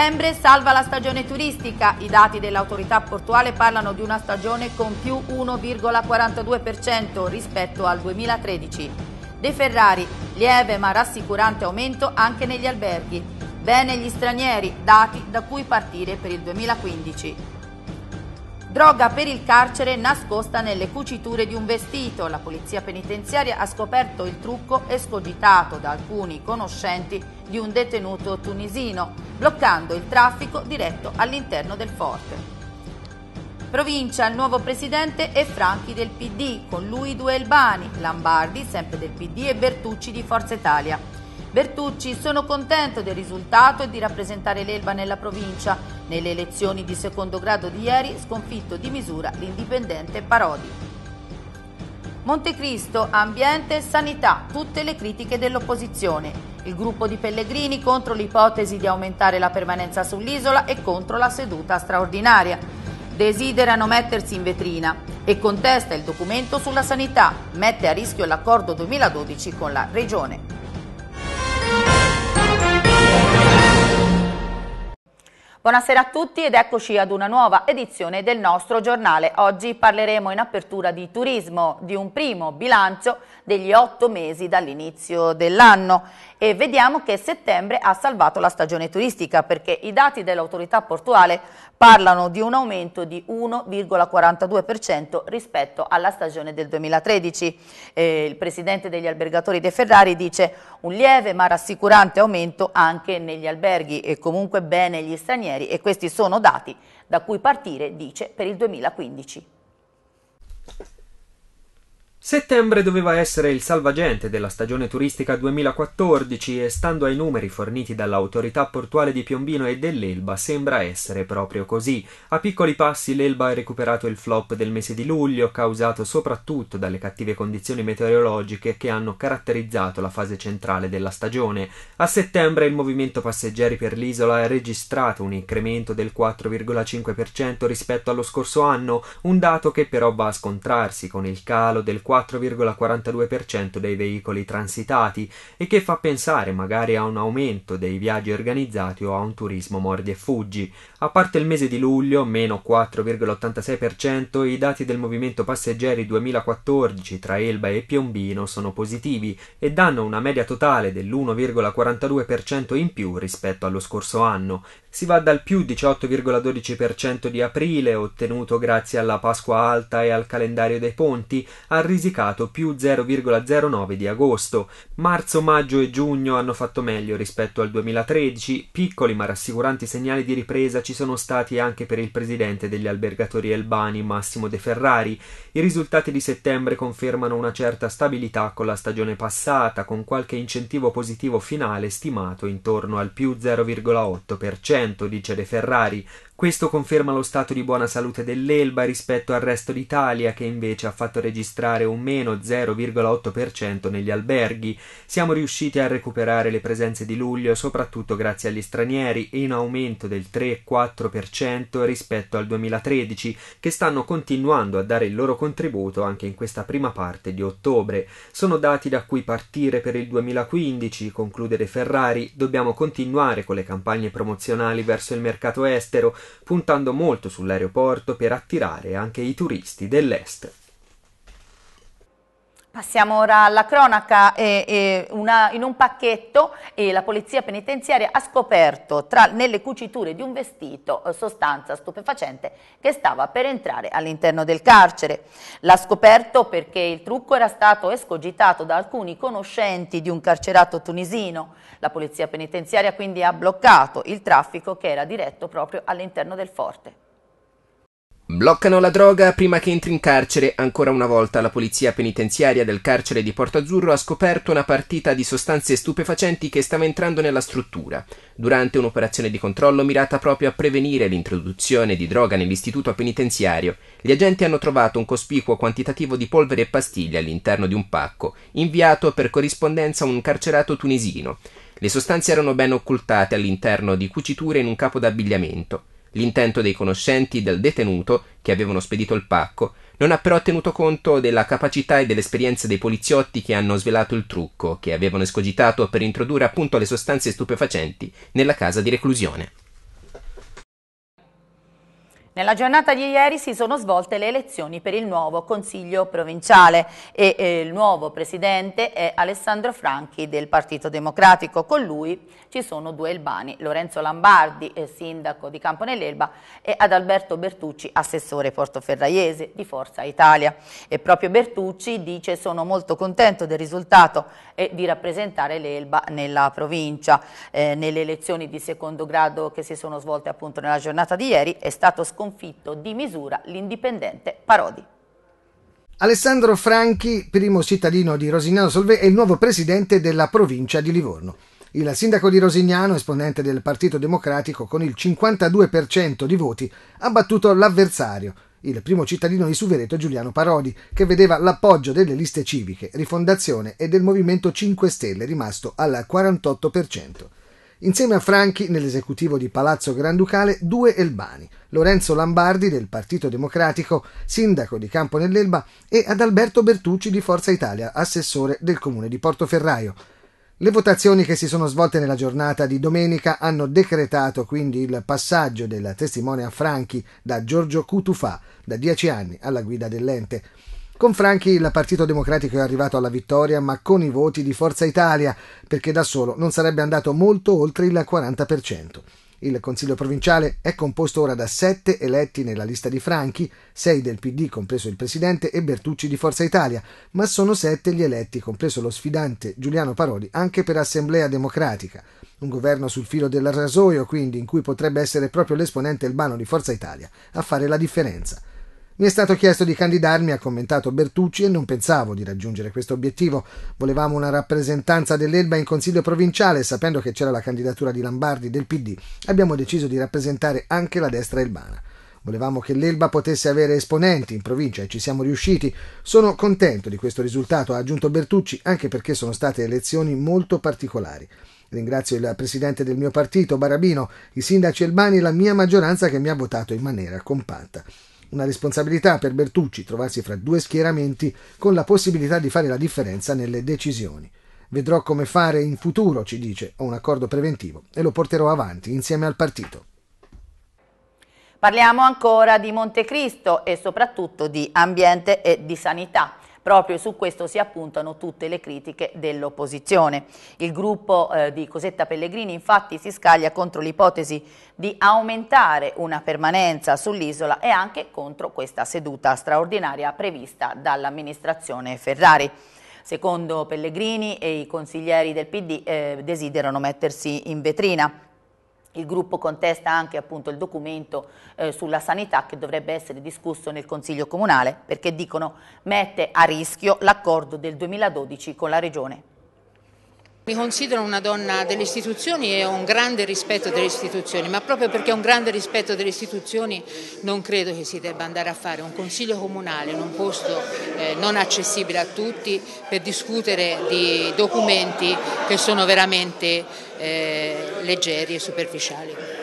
settembre salva la stagione turistica. I dati dell'autorità portuale parlano di una stagione con più 1,42% rispetto al 2013. De Ferrari, lieve ma rassicurante aumento anche negli alberghi. Bene gli stranieri, dati da cui partire per il 2015. Droga per il carcere nascosta nelle cuciture di un vestito. La polizia penitenziaria ha scoperto il trucco escogitato da alcuni conoscenti di un detenuto tunisino, bloccando il traffico diretto all'interno del forte. Provincia, il nuovo presidente è Franchi del PD, con lui due Elbani, Lambardi sempre del PD e Bertucci di Forza Italia. Bertucci, sono contento del risultato e di rappresentare l'Elba nella provincia. Nelle elezioni di secondo grado di ieri, sconfitto di misura l'indipendente Parodi. Montecristo, ambiente e sanità, tutte le critiche dell'opposizione. Il gruppo di Pellegrini contro l'ipotesi di aumentare la permanenza sull'isola e contro la seduta straordinaria desiderano mettersi in vetrina e contesta il documento sulla sanità, mette a rischio l'accordo 2012 con la Regione. Buonasera a tutti ed eccoci ad una nuova edizione del nostro giornale. Oggi parleremo in apertura di turismo, di un primo bilancio degli otto mesi dall'inizio dell'anno e vediamo che settembre ha salvato la stagione turistica perché i dati dell'autorità portuale parlano di un aumento di 1,42% rispetto alla stagione del 2013. Eh, il presidente degli albergatori De Ferrari dice un lieve ma rassicurante aumento anche negli alberghi e comunque bene gli stranieri e questi sono dati da cui partire, dice, per il 2015. Settembre doveva essere il salvagente della stagione turistica 2014 e stando ai numeri forniti dall'autorità portuale di Piombino e dell'Elba sembra essere proprio così. A piccoli passi l'Elba ha recuperato il flop del mese di luglio causato soprattutto dalle cattive condizioni meteorologiche che hanno caratterizzato la fase centrale della stagione. A settembre il movimento passeggeri per l'isola ha registrato un incremento del 4,5% rispetto allo scorso anno, un dato che però va a scontrarsi con il calo del 4 4,42% dei veicoli transitati e che fa pensare magari a un aumento dei viaggi organizzati o a un turismo mordi e fuggi. A parte il mese di luglio, meno 4,86%, i dati del movimento passeggeri 2014 tra Elba e Piombino sono positivi e danno una media totale dell'1,42% in più rispetto allo scorso anno. Si va dal più 18,12% di aprile, ottenuto grazie alla Pasqua alta e al calendario dei ponti, al risicato risicato più 0,09 di agosto. Marzo, maggio e giugno hanno fatto meglio rispetto al 2013. Piccoli ma rassicuranti segnali di ripresa ci sono stati anche per il presidente degli albergatori albani Massimo De Ferrari. I risultati di settembre confermano una certa stabilità con la stagione passata, con qualche incentivo positivo finale stimato intorno al più 0,8%, dice De Ferrari. Questo conferma lo stato di buona salute dell'Elba rispetto al resto d'Italia, che invece ha fatto registrare un meno 0,8% negli alberghi. Siamo riusciti a recuperare le presenze di luglio, soprattutto grazie agli stranieri, in aumento del 3-4% rispetto al 2013, che stanno continuando a dare il loro contributo anche in questa prima parte di ottobre. Sono dati da cui partire per il 2015, conclude Ferrari, dobbiamo continuare con le campagne promozionali verso il mercato estero puntando molto sull'aeroporto per attirare anche i turisti dell'est. Passiamo ora alla cronaca, eh, eh, una, in un pacchetto eh, la polizia penitenziaria ha scoperto tra, nelle cuciture di un vestito eh, sostanza stupefacente che stava per entrare all'interno del carcere. L'ha scoperto perché il trucco era stato escogitato da alcuni conoscenti di un carcerato tunisino. La polizia penitenziaria quindi ha bloccato il traffico che era diretto proprio all'interno del forte. Bloccano la droga prima che entri in carcere. Ancora una volta la polizia penitenziaria del carcere di Porto Azzurro ha scoperto una partita di sostanze stupefacenti che stava entrando nella struttura. Durante un'operazione di controllo mirata proprio a prevenire l'introduzione di droga nell'istituto penitenziario, gli agenti hanno trovato un cospicuo quantitativo di polvere e pastiglie all'interno di un pacco, inviato per corrispondenza a un carcerato tunisino. Le sostanze erano ben occultate all'interno di cuciture in un capo d'abbigliamento. L'intento dei conoscenti del detenuto, che avevano spedito il pacco, non ha però tenuto conto della capacità e dell'esperienza dei poliziotti che hanno svelato il trucco che avevano escogitato per introdurre appunto le sostanze stupefacenti nella casa di reclusione. Nella giornata di ieri si sono svolte le elezioni per il nuovo Consiglio provinciale e eh, il nuovo presidente è Alessandro Franchi del Partito Democratico. Con lui ci sono due Elbani, Lorenzo Lambardi, eh, sindaco di Campo nell'Elba e Adalberto Bertucci, assessore portoferraiese di Forza Italia. E proprio Bertucci dice sono molto contento del risultato e eh, di rappresentare l'Elba nella provincia. Eh, nelle elezioni di secondo grado che si sono svolte appunto nella giornata di ieri è stato sconfitto sconfitto di misura l'indipendente Parodi. Alessandro Franchi, primo cittadino di Rosignano Solvè, è il nuovo presidente della provincia di Livorno. Il sindaco di Rosignano, esponente del Partito Democratico, con il 52% di voti, ha battuto l'avversario, il primo cittadino di Suvereto Giuliano Parodi, che vedeva l'appoggio delle liste civiche, Rifondazione e del Movimento 5 Stelle, rimasto al 48%. Insieme a Franchi, nell'esecutivo di Palazzo Granducale, due Elbani, Lorenzo Lambardi del Partito Democratico, sindaco di Campo nell'Elba, e Adalberto Bertucci di Forza Italia, assessore del comune di Portoferraio. Le votazioni che si sono svolte nella giornata di domenica hanno decretato quindi il passaggio del testimone a Franchi da Giorgio Cutufà, da dieci anni alla guida dell'ente. Con Franchi il Partito Democratico è arrivato alla vittoria, ma con i voti di Forza Italia, perché da solo non sarebbe andato molto oltre il 40%. Il Consiglio provinciale è composto ora da sette eletti nella lista di Franchi, sei del PD compreso il Presidente e Bertucci di Forza Italia, ma sono sette gli eletti compreso lo sfidante Giuliano Parodi anche per Assemblea Democratica. Un governo sul filo del rasoio quindi in cui potrebbe essere proprio l'esponente Elbano di Forza Italia a fare la differenza. Mi è stato chiesto di candidarmi, ha commentato Bertucci, e non pensavo di raggiungere questo obiettivo. Volevamo una rappresentanza dell'Elba in consiglio provinciale, sapendo che c'era la candidatura di Lambardi del PD. Abbiamo deciso di rappresentare anche la destra elbana. Volevamo che l'Elba potesse avere esponenti in provincia e ci siamo riusciti. Sono contento di questo risultato, ha aggiunto Bertucci, anche perché sono state elezioni molto particolari. Ringrazio il presidente del mio partito, Barabino, i sindaci elbani e la mia maggioranza che mi ha votato in maniera compatta. Una responsabilità per Bertucci trovarsi fra due schieramenti con la possibilità di fare la differenza nelle decisioni. Vedrò come fare in futuro, ci dice, ho un accordo preventivo e lo porterò avanti insieme al partito. Parliamo ancora di Montecristo e soprattutto di ambiente e di sanità. Proprio su questo si appuntano tutte le critiche dell'opposizione. Il gruppo eh, di Cosetta Pellegrini infatti si scaglia contro l'ipotesi di aumentare una permanenza sull'isola e anche contro questa seduta straordinaria prevista dall'amministrazione Ferrari. Secondo Pellegrini e i consiglieri del PD eh, desiderano mettersi in vetrina. Il gruppo contesta anche appunto, il documento eh, sulla sanità che dovrebbe essere discusso nel Consiglio Comunale perché dicono mette a rischio l'accordo del 2012 con la Regione. Mi considero una donna delle istituzioni e ho un grande rispetto delle istituzioni, ma proprio perché ho un grande rispetto delle istituzioni non credo che si debba andare a fare un consiglio comunale in un posto eh, non accessibile a tutti per discutere di documenti che sono veramente eh, leggeri e superficiali.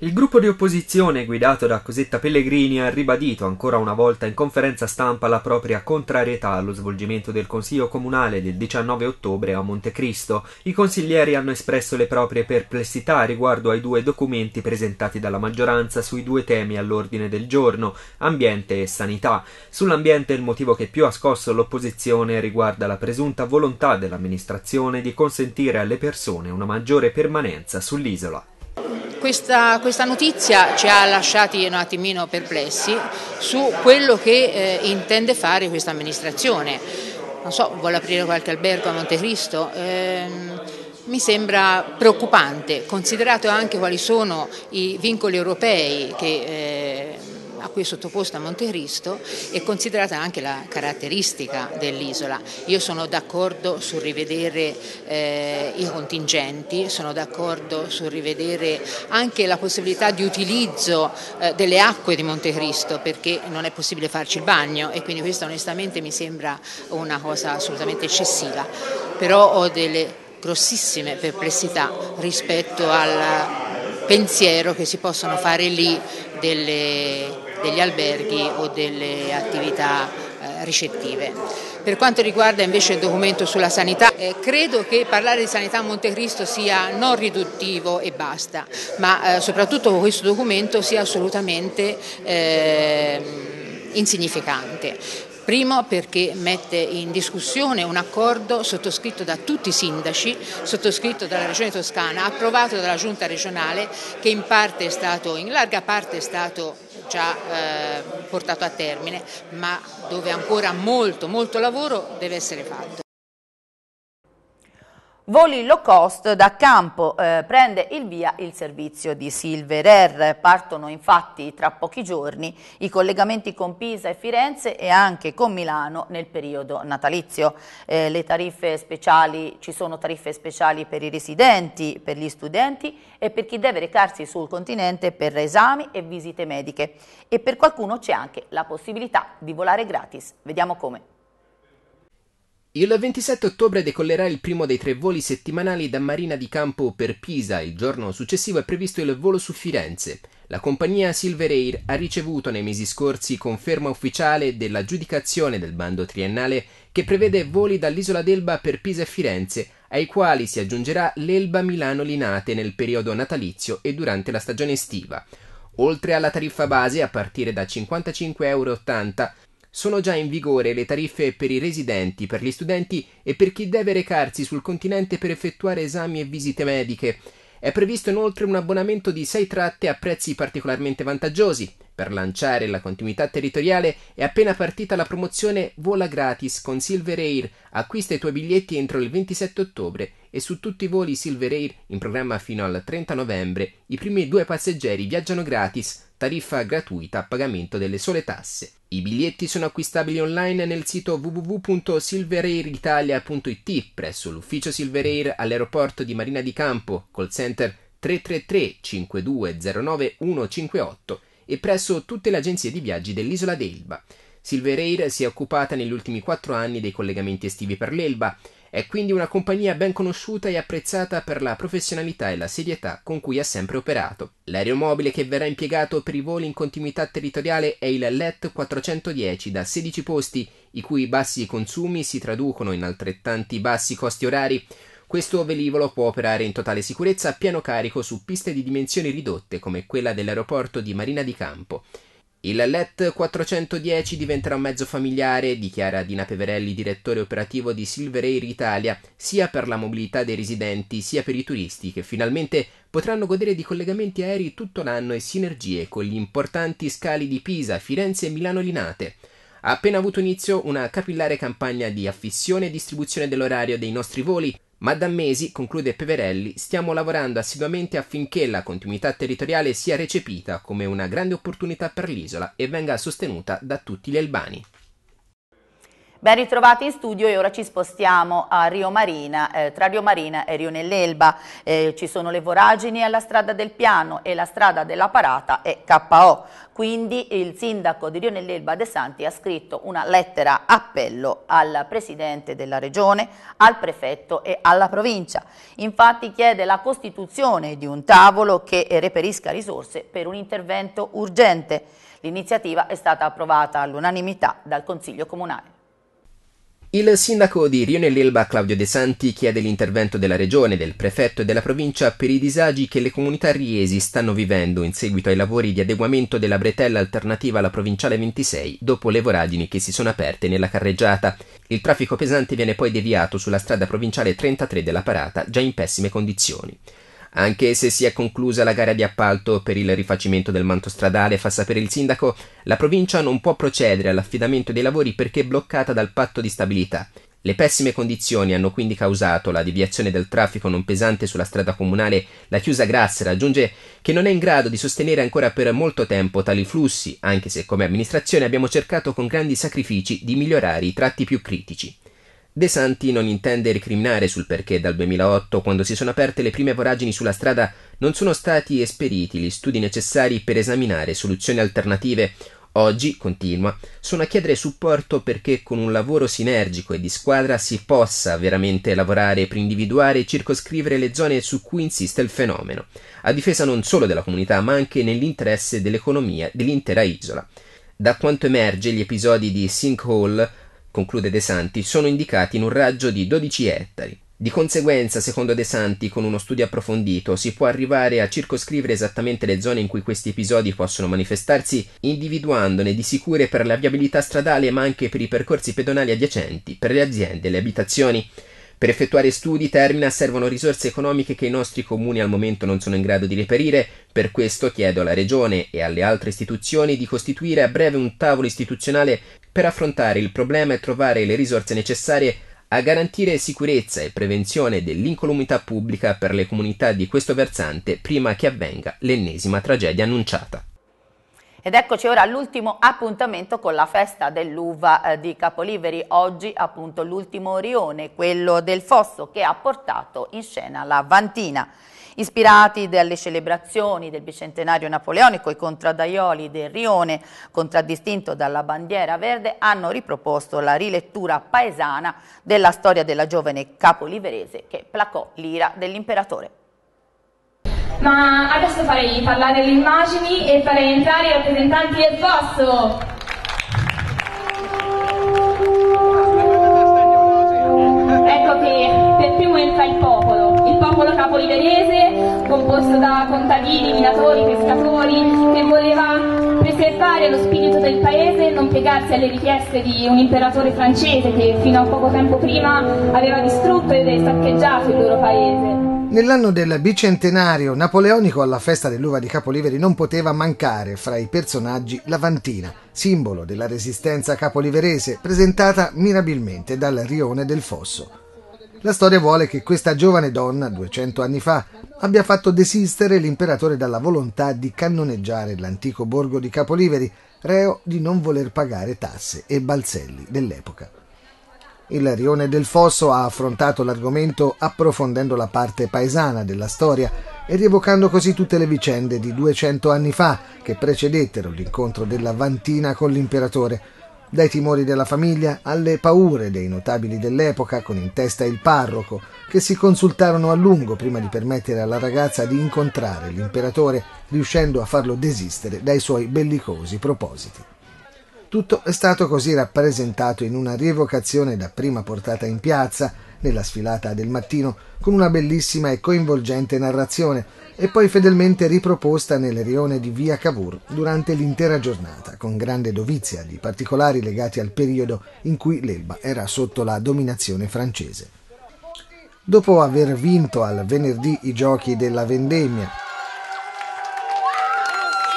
Il gruppo di opposizione guidato da Cosetta Pellegrini ha ribadito ancora una volta in conferenza stampa la propria contrarietà allo svolgimento del Consiglio Comunale del 19 ottobre a Montecristo. I consiglieri hanno espresso le proprie perplessità riguardo ai due documenti presentati dalla maggioranza sui due temi all'ordine del giorno, ambiente e sanità. Sull'ambiente il motivo che più ha scosso l'opposizione riguarda la presunta volontà dell'amministrazione di consentire alle persone una maggiore permanenza sull'isola. Questa, questa, notizia ci ha lasciati un attimino perplessi su quello che eh, intende fare questa amministrazione. Non so, vuole aprire qualche albergo a Montecristo? Ehm, mi sembra preoccupante, considerato anche quali sono i vincoli europei che... Eh, a cui è sottoposta Monteristo e considerata anche la caratteristica dell'isola. Io sono d'accordo sul rivedere eh, i contingenti, sono d'accordo sul rivedere anche la possibilità di utilizzo eh, delle acque di Montecristo perché non è possibile farci il bagno e quindi questa onestamente mi sembra una cosa assolutamente eccessiva. Però ho delle grossissime perplessità rispetto al pensiero che si possono fare lì delle degli alberghi o delle attività eh, ricettive. Per quanto riguarda invece il documento sulla sanità, eh, credo che parlare di sanità a Montecristo sia non riduttivo e basta, ma eh, soprattutto questo documento sia assolutamente eh, insignificante. Primo perché mette in discussione un accordo sottoscritto da tutti i sindaci, sottoscritto dalla Regione Toscana, approvato dalla Giunta regionale che in parte è stato, in larga parte è stato già eh, portato a termine, ma dove ancora molto, molto lavoro deve essere fatto. Voli low cost da campo eh, prende il via il servizio di Silver Air. Partono infatti tra pochi giorni i collegamenti con Pisa e Firenze e anche con Milano nel periodo natalizio. Eh, le tariffe speciali, ci sono tariffe speciali per i residenti, per gli studenti e per chi deve recarsi sul continente per esami e visite mediche. E per qualcuno c'è anche la possibilità di volare gratis. Vediamo come. Il 27 ottobre decollerà il primo dei tre voli settimanali da Marina di Campo per Pisa, il giorno successivo è previsto il volo su Firenze. La compagnia Silver Air ha ricevuto nei mesi scorsi conferma ufficiale dell'aggiudicazione del bando triennale che prevede voli dall'isola d'Elba per Pisa e Firenze, ai quali si aggiungerà l'Elba Milano Linate nel periodo natalizio e durante la stagione estiva. Oltre alla tariffa base, a partire da 55,80 euro, sono già in vigore le tariffe per i residenti, per gli studenti e per chi deve recarsi sul continente per effettuare esami e visite mediche. È previsto inoltre un abbonamento di 6 tratte a prezzi particolarmente vantaggiosi. Per lanciare la continuità territoriale è appena partita la promozione Vola gratis con Silver Air. Acquista i tuoi biglietti entro il 27 ottobre e su tutti i voli Silver Air in programma fino al 30 novembre i primi due passeggeri viaggiano gratis tariffa gratuita a pagamento delle sole tasse. I biglietti sono acquistabili online nel sito www.silverairitalia.it presso l'ufficio Silverair all'aeroporto di Marina di Campo, call center 333 5209 158 e presso tutte le agenzie di viaggi dell'isola d'Elba. Silverair si è occupata negli ultimi quattro anni dei collegamenti estivi per l'Elba, è quindi una compagnia ben conosciuta e apprezzata per la professionalità e la serietà con cui ha sempre operato. L'aeromobile che verrà impiegato per i voli in continuità territoriale è il LET 410 da 16 posti, i cui bassi consumi si traducono in altrettanti bassi costi orari. Questo velivolo può operare in totale sicurezza a pieno carico su piste di dimensioni ridotte come quella dell'aeroporto di Marina di Campo. Il LET 410 diventerà un mezzo familiare, dichiara Dina Peverelli, direttore operativo di Silver Air Italia, sia per la mobilità dei residenti sia per i turisti che finalmente potranno godere di collegamenti aerei tutto l'anno e sinergie con gli importanti scali di Pisa, Firenze e Milano Linate. Ha appena avuto inizio una capillare campagna di affissione e distribuzione dell'orario dei nostri voli, ma da mesi, conclude Peverelli, stiamo lavorando assiduamente affinché la continuità territoriale sia recepita come una grande opportunità per l'isola e venga sostenuta da tutti gli albani. Ben ritrovati in studio e ora ci spostiamo a Rio Marina, eh, tra Rio Marina e Rio nell'Elba. Eh, ci sono le voragini alla strada del Piano e la strada della Parata è KO. Quindi il sindaco di Rio nell'Elba De Santi ha scritto una lettera appello al presidente della regione, al prefetto e alla provincia. Infatti chiede la costituzione di un tavolo che reperisca risorse per un intervento urgente. L'iniziativa è stata approvata all'unanimità dal Consiglio Comunale. Il sindaco di Rione l'Elba Claudio De Santi chiede l'intervento della regione, del prefetto e della provincia per i disagi che le comunità riesi stanno vivendo in seguito ai lavori di adeguamento della bretella alternativa alla provinciale 26 dopo le voragini che si sono aperte nella carreggiata. Il traffico pesante viene poi deviato sulla strada provinciale 33 della parata, già in pessime condizioni. Anche se si è conclusa la gara di appalto per il rifacimento del manto stradale, fa sapere il sindaco, la provincia non può procedere all'affidamento dei lavori perché bloccata dal patto di stabilità. Le pessime condizioni hanno quindi causato la deviazione del traffico non pesante sulla strada comunale, la chiusa Grassera raggiunge che non è in grado di sostenere ancora per molto tempo tali flussi, anche se come amministrazione abbiamo cercato con grandi sacrifici di migliorare i tratti più critici. De Santi non intende recriminare sul perché dal 2008, quando si sono aperte le prime voragini sulla strada, non sono stati esperiti gli studi necessari per esaminare soluzioni alternative Oggi, continua, sono a chiedere supporto perché con un lavoro sinergico e di squadra si possa veramente lavorare per individuare e circoscrivere le zone su cui insiste il fenomeno, a difesa non solo della comunità ma anche nell'interesse dell'economia dell'intera isola. Da quanto emerge, gli episodi di sinkhole conclude De Santi, sono indicati in un raggio di 12 ettari. Di conseguenza, secondo De Santi, con uno studio approfondito si può arrivare a circoscrivere esattamente le zone in cui questi episodi possono manifestarsi, individuandone di sicure per la viabilità stradale ma anche per i percorsi pedonali adiacenti, per le aziende e le abitazioni. Per effettuare studi, termina, servono risorse economiche che i nostri comuni al momento non sono in grado di reperire, per questo chiedo alla Regione e alle altre istituzioni di costituire a breve un tavolo istituzionale per affrontare il problema e trovare le risorse necessarie a garantire sicurezza e prevenzione dell'incolumità pubblica per le comunità di questo versante prima che avvenga l'ennesima tragedia annunciata. Ed eccoci ora all'ultimo appuntamento con la festa dell'uva eh, di Capoliveri, oggi appunto l'ultimo rione, quello del Fosso che ha portato in scena la Vantina. Ispirati dalle celebrazioni del bicentenario napoleonico, i contradaioli del Rione, contraddistinto dalla bandiera verde, hanno riproposto la rilettura paesana della storia della giovane capoliverese che placò l'ira dell'imperatore ma adesso farei parlare le immagini e farei entrare i rappresentanti del posto. Ecco che per primo entra il popolo, il popolo capoliverese, composto da contadini, minatori, pescatori, che voleva preservare lo spirito del paese e non piegarsi alle richieste di un imperatore francese che fino a poco tempo prima aveva distrutto e saccheggiato il loro paese. Nell'anno del bicentenario napoleonico alla festa dell'uva di Capoliveri non poteva mancare fra i personaggi l'Avantina, simbolo della resistenza capoliverese, presentata mirabilmente dal rione del Fosso. La storia vuole che questa giovane donna, 200 anni fa, abbia fatto desistere l'imperatore dalla volontà di cannoneggiare l'antico borgo di Capoliveri, reo di non voler pagare tasse e balzelli dell'epoca. Il Rione del Fosso ha affrontato l'argomento approfondendo la parte paesana della storia e rievocando così tutte le vicende di 200 anni fa che precedettero l'incontro della Vantina con l'imperatore, dai timori della famiglia alle paure dei notabili dell'epoca con in testa il parroco, che si consultarono a lungo prima di permettere alla ragazza di incontrare l'imperatore, riuscendo a farlo desistere dai suoi bellicosi propositi. Tutto è stato così rappresentato in una rievocazione dapprima portata in piazza, nella sfilata del mattino, con una bellissima e coinvolgente narrazione, e poi fedelmente riproposta nel rione di via Cavour durante l'intera giornata, con grande dovizia di particolari legati al periodo in cui l'Elba era sotto la dominazione francese. Dopo aver vinto al venerdì i giochi della vendemmia,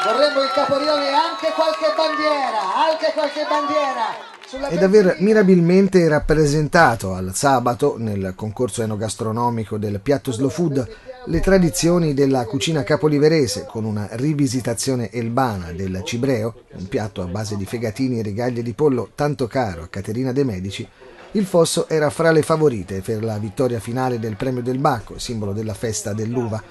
vorremmo il caporione e anche qualche bandiera, anche qualche bandiera ed aver mirabilmente rappresentato al sabato, nel concorso enogastronomico del Piatto Slow Food, le tradizioni della cucina capoliverese con una rivisitazione elbana del cibreo, un piatto a base di fegatini e rigaglie di pollo tanto caro a Caterina De Medici, il Fosso era fra le favorite per la vittoria finale del premio del Bacco, simbolo della festa dell'uva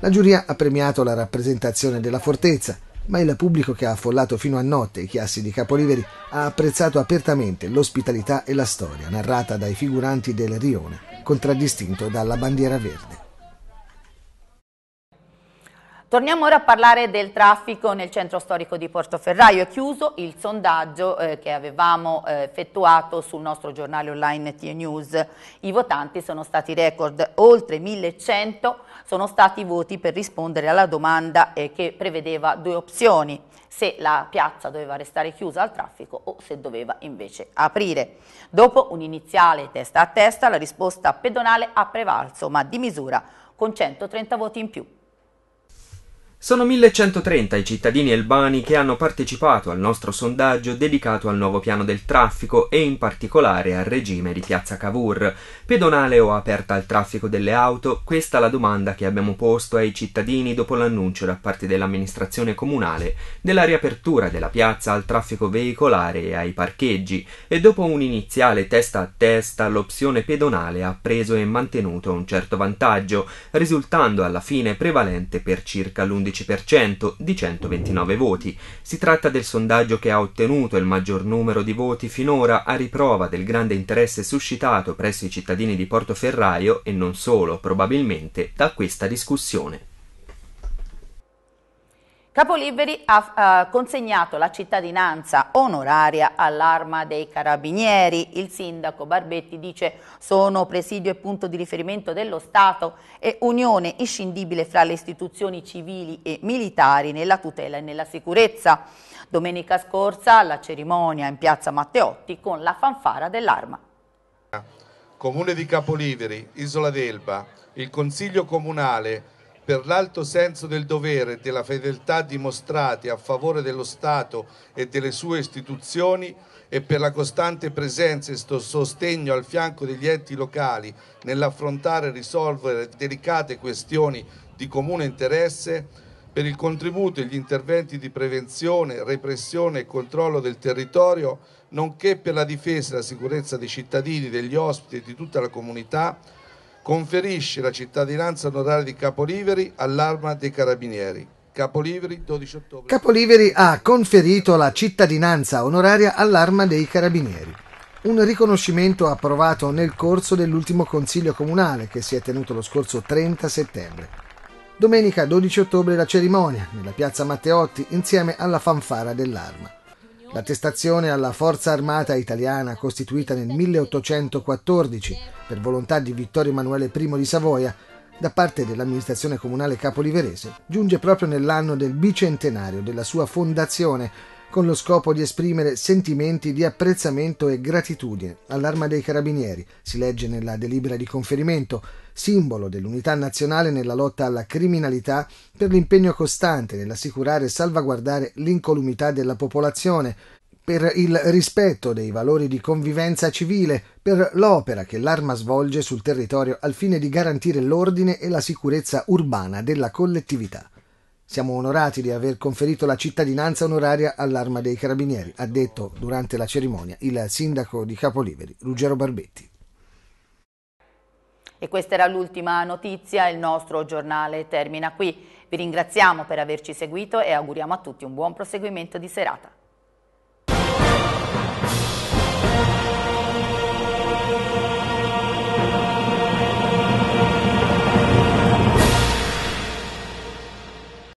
la giuria ha premiato la rappresentazione della fortezza, ma il pubblico che ha affollato fino a notte i chiassi di Capoliveri ha apprezzato apertamente l'ospitalità e la storia narrata dai figuranti del rione, contraddistinto dalla bandiera verde. Torniamo ora a parlare del traffico nel centro storico di Portoferraio. È chiuso il sondaggio eh, che avevamo eh, effettuato sul nostro giornale online T News. I votanti sono stati record, oltre 1100 sono stati i voti per rispondere alla domanda eh, che prevedeva due opzioni, se la piazza doveva restare chiusa al traffico o se doveva invece aprire. Dopo un iniziale testa a testa la risposta pedonale ha prevalso, ma di misura, con 130 voti in più. Sono 1130 i cittadini elbani che hanno partecipato al nostro sondaggio dedicato al nuovo piano del traffico e in particolare al regime di Piazza Cavour. Pedonale o aperta al traffico delle auto? Questa è la domanda che abbiamo posto ai cittadini dopo l'annuncio da parte dell'amministrazione comunale della riapertura della piazza al traffico veicolare e ai parcheggi e dopo un iniziale testa a testa l'opzione pedonale ha preso e mantenuto un certo vantaggio, risultando alla fine prevalente per circa l'11 12% di 129 voti. Si tratta del sondaggio che ha ottenuto il maggior numero di voti finora a riprova del grande interesse suscitato presso i cittadini di Portoferraio e non solo, probabilmente, da questa discussione. Capoliveri ha eh, consegnato la cittadinanza onoraria all'arma dei carabinieri. Il sindaco Barbetti dice sono presidio e punto di riferimento dello Stato e unione inscindibile fra le istituzioni civili e militari nella tutela e nella sicurezza. Domenica scorsa la cerimonia in piazza Matteotti con la fanfara dell'arma. Comune di Capoliveri, Isola d'Elba, il Consiglio Comunale per l'alto senso del dovere e della fedeltà dimostrati a favore dello Stato e delle sue istituzioni e per la costante presenza e sostegno al fianco degli enti locali nell'affrontare e risolvere delicate questioni di comune interesse, per il contributo e gli interventi di prevenzione, repressione e controllo del territorio, nonché per la difesa e la sicurezza dei cittadini, degli ospiti e di tutta la comunità, Conferisce la cittadinanza onoraria di Capoliveri all'Arma dei Carabinieri. Capoliveri, 12 ottobre. Capoliveri ha conferito la cittadinanza onoraria all'Arma dei Carabinieri. Un riconoscimento approvato nel corso dell'ultimo Consiglio Comunale che si è tenuto lo scorso 30 settembre. Domenica 12 ottobre la cerimonia, nella piazza Matteotti, insieme alla fanfara dell'Arma. L'attestazione alla Forza Armata Italiana, costituita nel 1814 per volontà di Vittorio Emanuele I di Savoia, da parte dell'amministrazione comunale capoliverese, giunge proprio nell'anno del bicentenario della sua fondazione con lo scopo di esprimere sentimenti di apprezzamento e gratitudine all'arma dei carabinieri, si legge nella delibera di conferimento, simbolo dell'unità nazionale nella lotta alla criminalità per l'impegno costante nell'assicurare e salvaguardare l'incolumità della popolazione, per il rispetto dei valori di convivenza civile, per l'opera che l'arma svolge sul territorio al fine di garantire l'ordine e la sicurezza urbana della collettività. Siamo onorati di aver conferito la cittadinanza onoraria all'arma dei carabinieri, ha detto durante la cerimonia il sindaco di Capoliveri, Ruggero Barbetti. E questa era l'ultima notizia, il nostro giornale termina qui. Vi ringraziamo per averci seguito e auguriamo a tutti un buon proseguimento di serata.